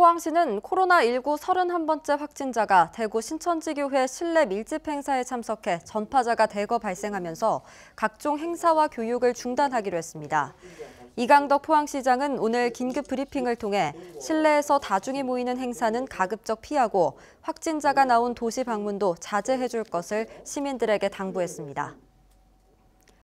포항시는 코로나19 31번째 확진자가 대구 신천지교회 실내 밀집 행사에 참석해 전파자가 대거 발생하면서 각종 행사와 교육을 중단하기로 했습니다. 이강덕 포항시장은 오늘 긴급 브리핑을 통해 실내에서 다중이 모이는 행사는 가급적 피하고 확진자가 나온 도시 방문도 자제해 줄 것을 시민들에게 당부했습니다.